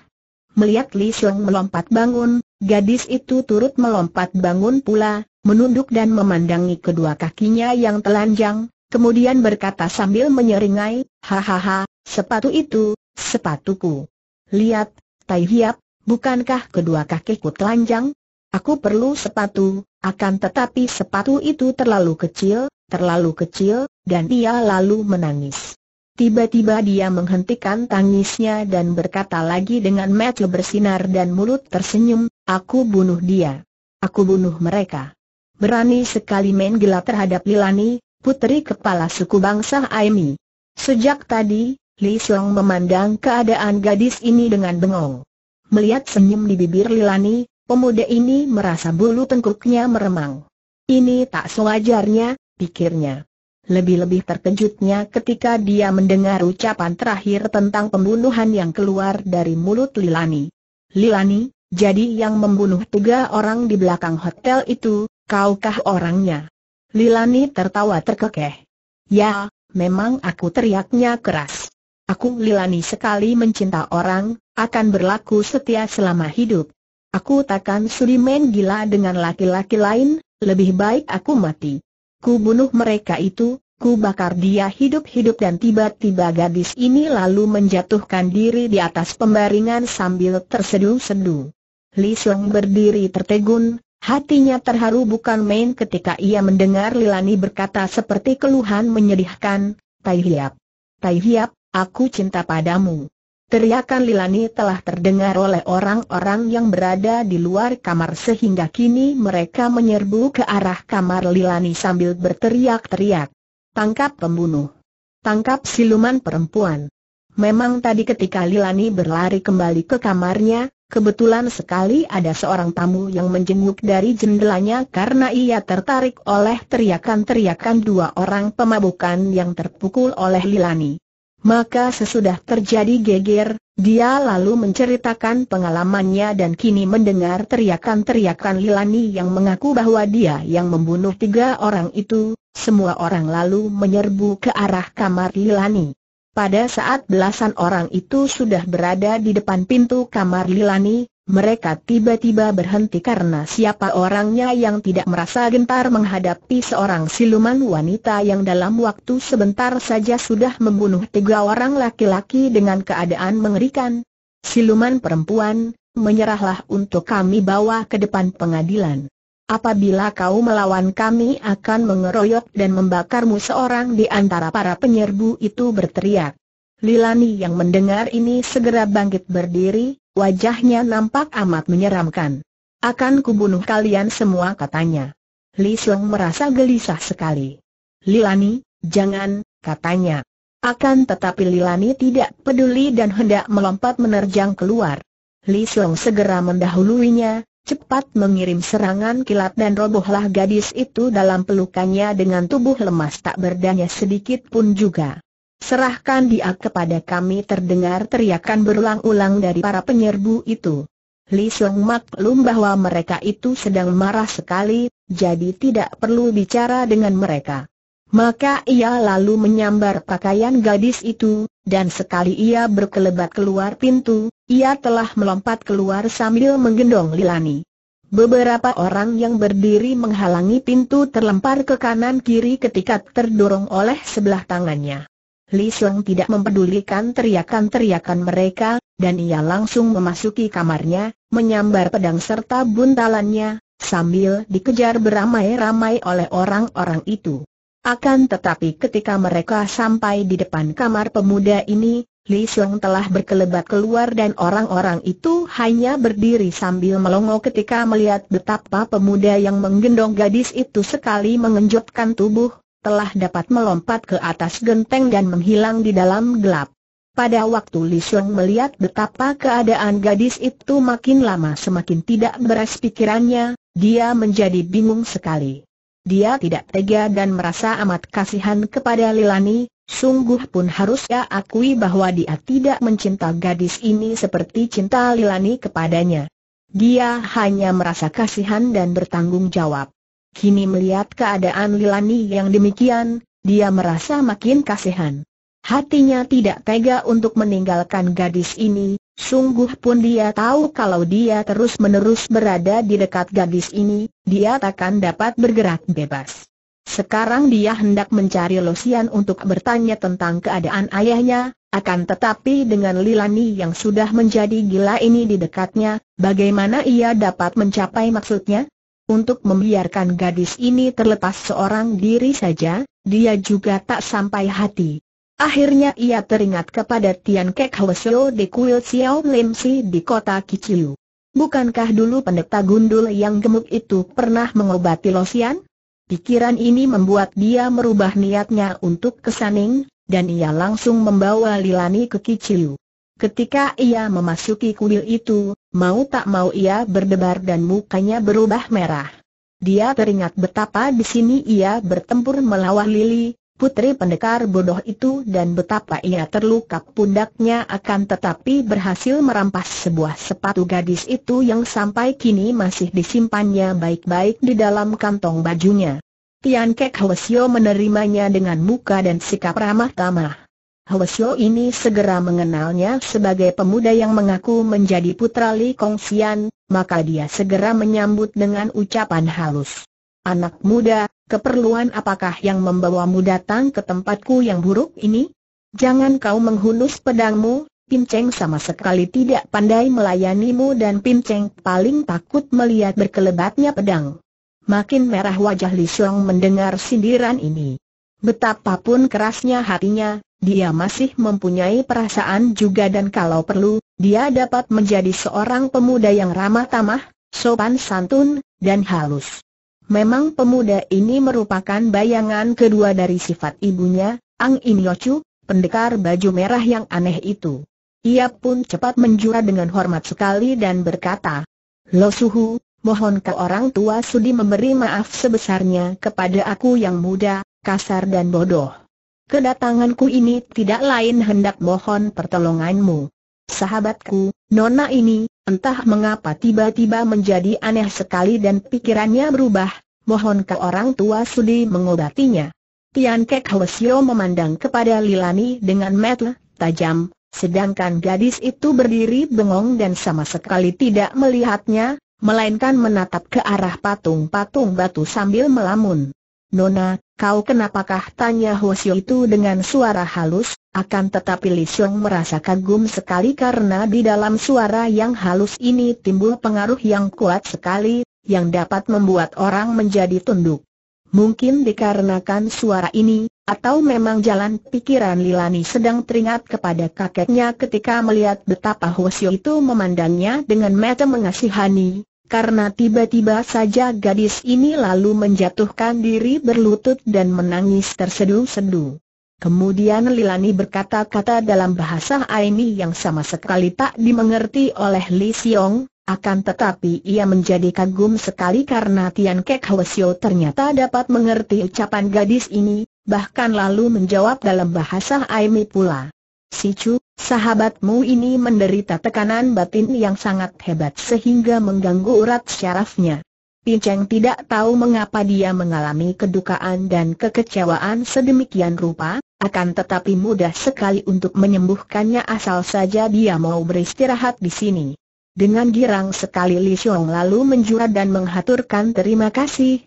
Melihat Li Xiong melompat bangun, gadis itu turut melompat bangun pula, menunduk dan memandangi kedua kakinya yang telanjang, kemudian berkata sambil menyeringai, Hahaha, sepatu itu, sepatuku. Lihat, Tai Hiap, bukankah kedua kakiku telanjang? Aku perlu sepatu, akan tetapi sepatu itu terlalu kecil, terlalu kecil, dan dia lalu menangis. Tiba-tiba dia menghentikan tangisnya dan berkata lagi dengan mata bersinar dan mulut tersenyum, aku bunuh dia. Aku bunuh mereka. Berani sekali main gila terhadap Lilani, putri kepala suku bangsa Aimi. Sejak tadi, Li Xiong memandang keadaan gadis ini dengan bengong. Melihat senyum di bibir Lilani, pemuda ini merasa bulu tengkuknya meremang. Ini tak sewajarnya, pikirnya. Lebih-lebih terkejutnya ketika dia mendengar ucapan terakhir tentang pembunuhan yang keluar dari mulut Lilani. Lilani, jadi yang membunuh tiga orang di belakang hotel itu, kaukah orangnya? Lilani tertawa terkekeh. Ya, memang aku teriaknya keras. Aku Lilani sekali mencinta orang, akan berlaku setia selama hidup. Aku takkan sudi main gila dengan laki-laki lain, lebih baik aku mati. Ku bunuh mereka itu, ku bakar dia hidup-hidup dan tiba-tiba gadis ini lalu menjatuhkan diri di atas pembaringan sambil terseduh-seduh. Li Xiong berdiri tertegun, hatinya terharu bukan main ketika ia mendengar Lilani berkata seperti keluhan menyedihkan, Tai Hiap. Tai Hiap, aku cinta padamu. Teriakan Lilani telah terdengar oleh orang-orang yang berada di luar kamar sehingga kini mereka menyerbu ke arah kamar Lilani sambil berteriak-teriak. Tangkap pembunuh! Tangkap siluman perempuan! Memang tadi ketika Lilani berlari kembali ke kamarnya, kebetulan sekali ada seorang tamu yang menjenguk dari jendelanya karena ia tertarik oleh teriakan-teriakan dua orang pemabukan yang terpukul oleh Lilani. Maka sesudah terjadi geger, dia lalu menceritakan pengalamannya dan kini mendengar teriakan-teriakan Lilani yang mengaku bahwa dia yang membunuh tiga orang itu, semua orang lalu menyerbu ke arah kamar Lilani. Pada saat belasan orang itu sudah berada di depan pintu kamar Lilani, mereka tiba-tiba berhenti karena siapa orangnya yang tidak merasa gentar menghadapi seorang siluman wanita yang dalam waktu sebentar saja sudah membunuh tiga orang laki-laki dengan keadaan mengerikan. Siluman perempuan, menyerahlah untuk kami bawa ke depan pengadilan. Apabila kau melawan kami akan mengeroyok dan membakarmu seorang di antara para penyerbu itu berteriak. Lilani yang mendengar ini segera bangkit berdiri, Wajahnya nampak amat menyeramkan. Akan kubunuh kalian semua katanya. Li Song merasa gelisah sekali. Lilani, jangan, katanya. Akan tetapi Lilani tidak peduli dan hendak melompat menerjang keluar. Li Song segera mendahuluinya, cepat mengirim serangan kilat dan robohlah gadis itu dalam pelukannya dengan tubuh lemas tak berdaya sedikit pun juga. Serahkan dia kepada kami terdengar teriakan berulang-ulang dari para penyerbu itu. Li Sung maklum bahwa mereka itu sedang marah sekali, jadi tidak perlu bicara dengan mereka. Maka ia lalu menyambar pakaian gadis itu, dan sekali ia berkelebat keluar pintu, ia telah melompat keluar sambil menggendong Lilani. Beberapa orang yang berdiri menghalangi pintu terlempar ke kanan kiri ketika terdorong oleh sebelah tangannya. Li Seng tidak mempedulikan teriakan-teriakan mereka, dan ia langsung memasuki kamarnya, menyambar pedang serta buntalannya, sambil dikejar beramai-ramai oleh orang-orang itu. Akan tetapi ketika mereka sampai di depan kamar pemuda ini, Li Seng telah berkelebat keluar dan orang-orang itu hanya berdiri sambil melongo ketika melihat betapa pemuda yang menggendong gadis itu sekali mengenjotkan tubuh, telah dapat melompat ke atas genteng dan menghilang di dalam gelap. Pada waktu Li Xiong melihat betapa keadaan gadis itu makin lama semakin tidak beres pikirannya, dia menjadi bingung sekali. Dia tidak tega dan merasa amat kasihan kepada Lilani, sungguh pun harus ia akui bahwa dia tidak mencinta gadis ini seperti cinta Lilani kepadanya. Dia hanya merasa kasihan dan bertanggung jawab. Kini melihat keadaan Lilani yang demikian, dia merasa makin kasihan. Hatinya tidak tega untuk meninggalkan gadis ini, sungguh pun dia tahu kalau dia terus-menerus berada di dekat gadis ini, dia takkan dapat bergerak bebas. Sekarang dia hendak mencari Losian untuk bertanya tentang keadaan ayahnya, akan tetapi dengan Lilani yang sudah menjadi gila ini di dekatnya, bagaimana ia dapat mencapai maksudnya? untuk membiarkan gadis ini terlepas seorang diri saja, dia juga tak sampai hati. Akhirnya ia teringat kepada Tian Kek Hwasyo di kuil Xiao Lim Si di kota Kiciu. Bukankah dulu pendeta gundul yang gemuk itu pernah mengobati Losian? Pikiran ini membuat dia merubah niatnya untuk kesaning, dan ia langsung membawa Lilani ke Kiciu. Ketika ia memasuki kuil itu, Mau tak mau ia berdebar dan mukanya berubah merah. Dia teringat betapa di sini ia bertempur melawan Lili, putri pendekar bodoh itu dan betapa ia terluka pundaknya akan tetapi berhasil merampas sebuah sepatu gadis itu yang sampai kini masih disimpannya baik-baik di dalam kantong bajunya. Tian Kek Hwasyo menerimanya dengan muka dan sikap ramah tamah. Hwesyo ini segera mengenalnya sebagai pemuda yang mengaku menjadi putra Li Kongsian, maka dia segera menyambut dengan ucapan halus. Anak muda, keperluan apakah yang membawamu datang ke tempatku yang buruk ini? Jangan kau menghunus pedangmu, Pinceng sama sekali tidak pandai melayanimu dan Pinceng paling takut melihat berkelebatnya pedang. Makin merah wajah Li Xiong mendengar sindiran ini. Betapapun kerasnya hatinya, dia masih mempunyai perasaan juga dan kalau perlu, dia dapat menjadi seorang pemuda yang ramah tamah, sopan santun, dan halus. Memang pemuda ini merupakan bayangan kedua dari sifat ibunya, Ang In Yochu, pendekar baju merah yang aneh itu. Ia pun cepat menjura dengan hormat sekali dan berkata, Lo Suhu, mohon ke orang tua sudi memberi maaf sebesarnya kepada aku yang muda, kasar dan bodoh. Kedatanganku ini tidak lain hendak mohon pertolonganmu. Sahabatku, Nona ini, entah mengapa tiba-tiba menjadi aneh sekali dan pikirannya berubah, mohon ke orang tua sudi mengobatinya. Tian Kek Hwesyo memandang kepada Lilani dengan mata tajam, sedangkan gadis itu berdiri bengong dan sama sekali tidak melihatnya, melainkan menatap ke arah patung-patung batu sambil melamun. Nona, Kau kenapakah tanya Hosio itu dengan suara halus, akan tetapi Li Xiong merasa kagum sekali karena di dalam suara yang halus ini timbul pengaruh yang kuat sekali, yang dapat membuat orang menjadi tunduk. Mungkin dikarenakan suara ini, atau memang jalan pikiran Lilani sedang teringat kepada kakeknya ketika melihat betapa Hosio itu memandangnya dengan mata mengasihani, karena tiba-tiba saja gadis ini lalu menjatuhkan diri berlutut dan menangis tersedu-sedu. Kemudian Lilani berkata-kata dalam bahasa Aini yang sama sekali tak dimengerti oleh Li Xiong, akan tetapi ia menjadi kagum sekali karena Tian Kek Hwasyo ternyata dapat mengerti ucapan gadis ini, bahkan lalu menjawab dalam bahasa Aini pula. Si Chu, sahabatmu ini menderita tekanan batin yang sangat hebat sehingga mengganggu urat syarafnya. Cheng tidak tahu mengapa dia mengalami kedukaan dan kekecewaan sedemikian rupa, akan tetapi mudah sekali untuk menyembuhkannya asal saja dia mau beristirahat di sini. Dengan girang sekali Li Xiong lalu menjurat dan menghaturkan terima kasih.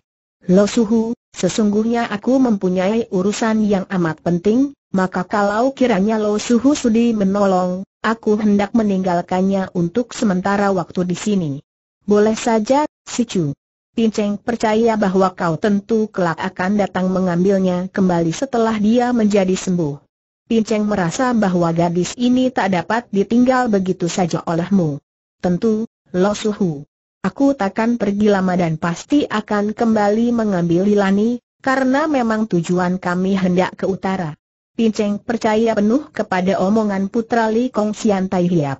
Lo Suhu, sesungguhnya aku mempunyai urusan yang amat penting, maka kalau kiranya Lo Suhu Sudi menolong, aku hendak meninggalkannya untuk sementara waktu di sini. Boleh saja, si Chu. Pinceng percaya bahwa kau tentu kelak akan datang mengambilnya kembali setelah dia menjadi sembuh. Pinceng merasa bahwa gadis ini tak dapat ditinggal begitu saja olehmu. Tentu, Lo Suhu. Aku takkan pergi lama dan pasti akan kembali mengambil Lilani, karena memang tujuan kami hendak ke utara. Pinceng percaya penuh kepada omongan putra Li Kong Sian Tai Hiap.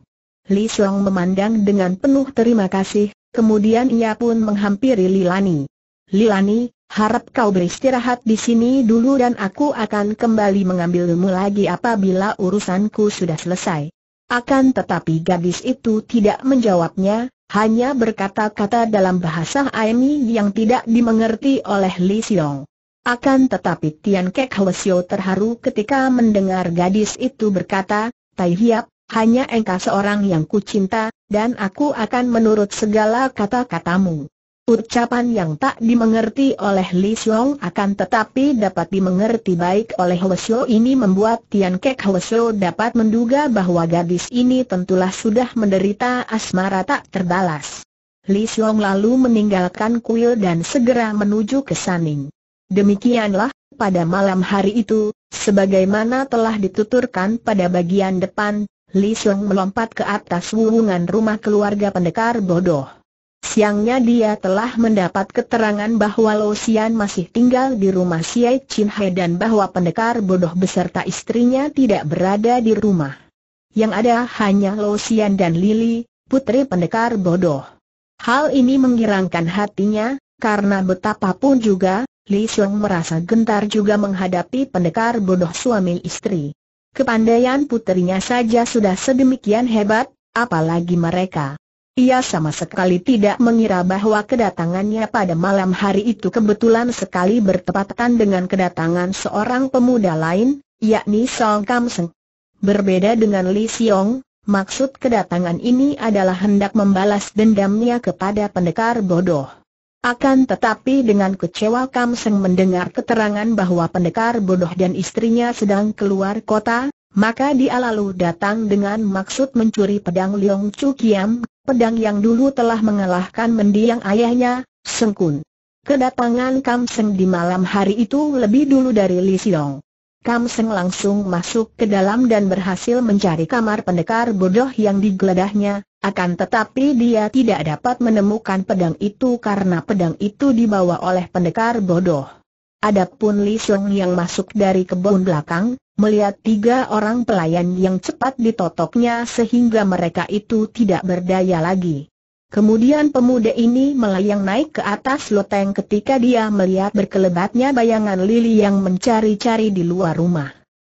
Li Xiong memandang dengan penuh terima kasih, kemudian ia pun menghampiri Lilani. Lilani, harap kau beristirahat di sini dulu dan aku akan kembali mengambilmu lagi apabila urusanku sudah selesai. Akan tetapi gadis itu tidak menjawabnya, hanya berkata-kata dalam bahasa Aimi yang tidak dimengerti oleh Li Xiong. Akan tetapi Tian Kek Lesio terharu ketika mendengar gadis itu berkata, Tai Hiap, hanya engkau seorang yang ku cinta dan aku akan menurut segala kata-katamu. Ucapan yang tak dimengerti oleh Li Xiong akan tetapi dapat dimengerti baik oleh Lesio ini membuat Tian Kek Lesio dapat menduga bahwa gadis ini tentulah sudah menderita asmara tak terbalas. Li Xiong lalu meninggalkan kuil dan segera menuju ke Saning. Demikianlah, pada malam hari itu, sebagaimana telah dituturkan pada bagian depan, Li Sung melompat ke atas wuhungan rumah keluarga pendekar bodoh. Siangnya dia telah mendapat keterangan bahwa Lo Sian masih tinggal di rumah Siai Chin He dan bahwa pendekar bodoh beserta istrinya tidak berada di rumah. Yang ada hanya Lo Sian dan Lily, putri pendekar bodoh. Hal ini menggirangkan hatinya, karena betapapun juga, Li Xiong merasa gentar juga menghadapi pendekar bodoh suami istri. Kepandaian puterinya saja sudah sedemikian hebat, apalagi mereka. Ia sama sekali tidak mengira bahwa kedatangannya pada malam hari itu kebetulan sekali bertepatan dengan kedatangan seorang pemuda lain, yakni Song Kam Seng. Berbeda dengan Li Xiong, maksud kedatangan ini adalah hendak membalas dendamnya kepada pendekar bodoh. Akan tetapi dengan kecewa Kam Seng mendengar keterangan bahwa pendekar bodoh dan istrinya sedang keluar kota, maka dia lalu datang dengan maksud mencuri pedang Leong Chu Kiam, pedang yang dulu telah mengalahkan mendiang ayahnya, Seng Kun. Kedatangan Kam Seng di malam hari itu lebih dulu dari Li Siong. Kam Seng langsung masuk ke dalam dan berhasil mencari kamar pendekar bodoh yang digeledahnya, akan tetapi dia tidak dapat menemukan pedang itu karena pedang itu dibawa oleh pendekar bodoh. Adapun Li Song yang masuk dari kebun belakang, melihat tiga orang pelayan yang cepat ditotoknya sehingga mereka itu tidak berdaya lagi. Kemudian pemuda ini melayang naik ke atas loteng ketika dia melihat berkelebatnya bayangan Lili yang mencari-cari di luar rumah.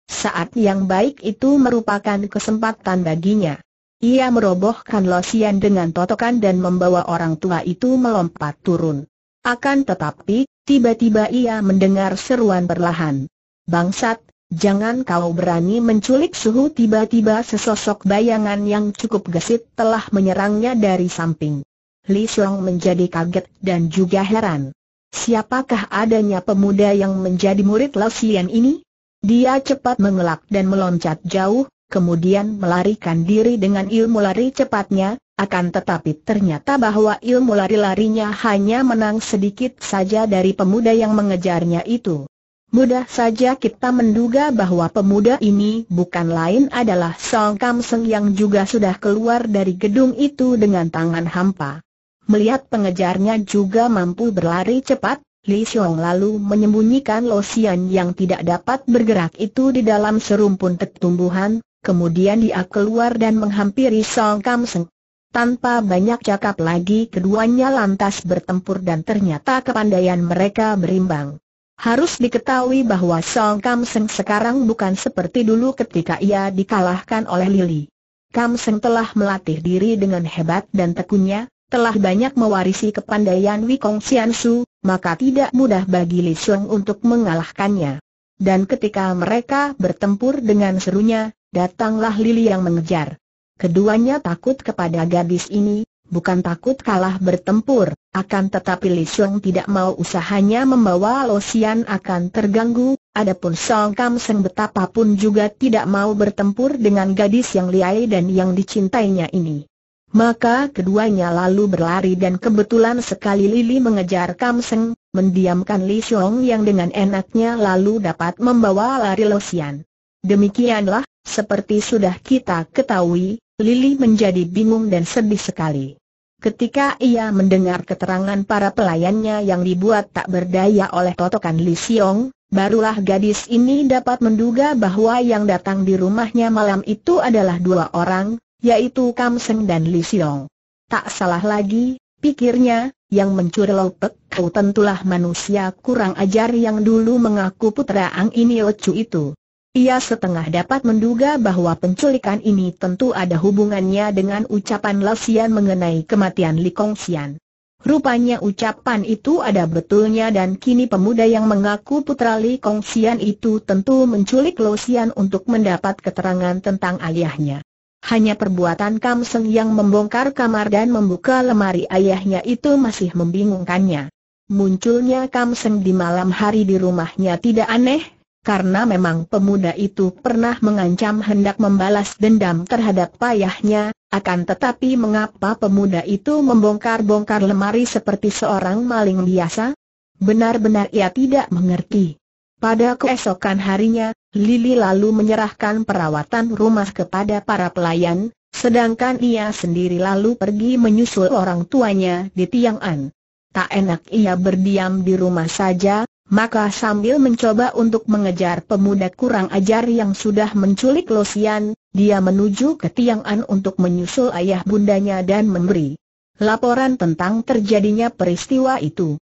Saat yang baik itu merupakan kesempatan baginya. Ia merobohkan losian dengan totokan dan membawa orang tua itu melompat turun. Akan tetapi, tiba-tiba ia mendengar seruan perlahan. Bangsat, Jangan kau berani menculik suhu tiba-tiba sesosok bayangan yang cukup gesit telah menyerangnya dari samping. Li Song menjadi kaget dan juga heran. Siapakah adanya pemuda yang menjadi murid Lao Xian ini? Dia cepat mengelak dan meloncat jauh, kemudian melarikan diri dengan ilmu lari cepatnya, akan tetapi ternyata bahwa ilmu lari-larinya hanya menang sedikit saja dari pemuda yang mengejarnya itu. Mudah saja kita menduga bahwa pemuda ini bukan lain adalah Song Kam Seng yang juga sudah keluar dari gedung itu dengan tangan hampa. Melihat pengejarnya juga mampu berlari cepat, Li Xiong lalu menyembunyikan losian yang tidak dapat bergerak itu di dalam serumpun tumbuhan, kemudian dia keluar dan menghampiri Song Kam Seng. Tanpa banyak cakap lagi keduanya lantas bertempur dan ternyata kepandaian mereka berimbang. Harus diketahui bahwa Song Kam Seng sekarang bukan seperti dulu ketika ia dikalahkan oleh Lily. Kam Seng telah melatih diri dengan hebat dan tekunnya, telah banyak mewarisi kepandaian Wikong Sian Su, maka tidak mudah bagi Li Sung untuk mengalahkannya. Dan ketika mereka bertempur dengan serunya, datanglah Lily yang mengejar. Keduanya takut kepada gadis ini, bukan takut kalah bertempur, akan tetapi Li Xiong tidak mau usahanya membawa Lo Xian akan terganggu, adapun Song Kam Seng betapapun juga tidak mau bertempur dengan gadis yang liai dan yang dicintainya ini. Maka keduanya lalu berlari dan kebetulan sekali Lili mengejar Kam Seng, mendiamkan Li Xiong yang dengan enaknya lalu dapat membawa lari Lo Xian. Demikianlah, seperti sudah kita ketahui, Lili menjadi bingung dan sedih sekali. Ketika ia mendengar keterangan para pelayannya yang dibuat tak berdaya oleh totokan Li Xiong, barulah gadis ini dapat menduga bahwa yang datang di rumahnya malam itu adalah dua orang, yaitu Kam Seng dan Li Xiong. Tak salah lagi, pikirnya, yang mencuri lopek kau tentulah manusia kurang ajar yang dulu mengaku putra Ang ini Chu itu. Ia setengah dapat menduga bahwa penculikan ini tentu ada hubungannya dengan ucapan Lesian mengenai kematian Li Kong Xian. Rupanya ucapan itu ada betulnya dan kini pemuda yang mengaku putra Li Kong Xian itu tentu menculik Lesian untuk mendapat keterangan tentang ayahnya. Hanya perbuatan Kam Seng yang membongkar kamar dan membuka lemari ayahnya itu masih membingungkannya. Munculnya Kam Seng di malam hari di rumahnya tidak aneh, karena memang pemuda itu pernah mengancam hendak membalas dendam terhadap payahnya, akan tetapi mengapa pemuda itu membongkar-bongkar lemari seperti seorang maling biasa? Benar-benar ia tidak mengerti. Pada keesokan harinya, Lili lalu menyerahkan perawatan rumah kepada para pelayan, sedangkan ia sendiri lalu pergi menyusul orang tuanya di Tiang'an. Tak enak ia berdiam di rumah saja, maka sambil mencoba untuk mengejar pemuda kurang ajar yang sudah menculik Losian, dia menuju ke Tiang untuk menyusul ayah bundanya dan memberi laporan tentang terjadinya peristiwa itu.